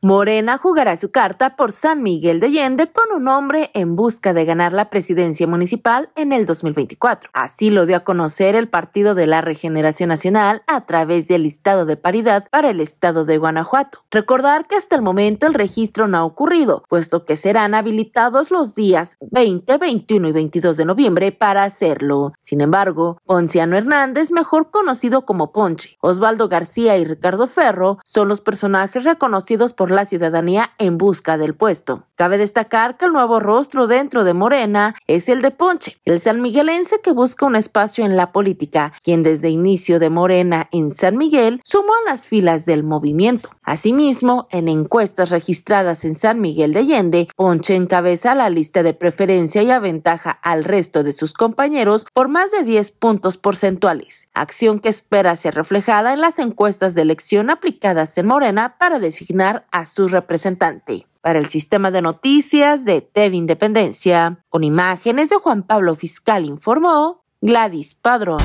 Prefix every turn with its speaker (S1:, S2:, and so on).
S1: Morena jugará su carta por San Miguel de Allende con un hombre en busca de ganar la presidencia municipal en el 2024. Así lo dio a conocer el Partido de la Regeneración Nacional a través del listado de paridad para el estado de Guanajuato. Recordar que hasta el momento el registro no ha ocurrido, puesto que serán habilitados los días 20, 21 y 22 de noviembre para hacerlo. Sin embargo, Ponciano Hernández, mejor conocido como Ponche, Osvaldo García y Ricardo Ferro son los personajes reconocidos por la ciudadanía en busca del puesto. Cabe destacar que el nuevo rostro dentro de Morena es el de Ponche, el sanmiguelense que busca un espacio en la política, quien desde inicio de Morena en San Miguel sumó a las filas del movimiento. Asimismo, en encuestas registradas en San Miguel de Allende, Ponche encabeza la lista de preferencia y aventaja al resto de sus compañeros por más de 10 puntos porcentuales, acción que espera ser reflejada en las encuestas de elección aplicadas en Morena para designar a a su representante. Para el sistema de noticias de TV Independencia, con imágenes de Juan Pablo Fiscal informó Gladys Padrón.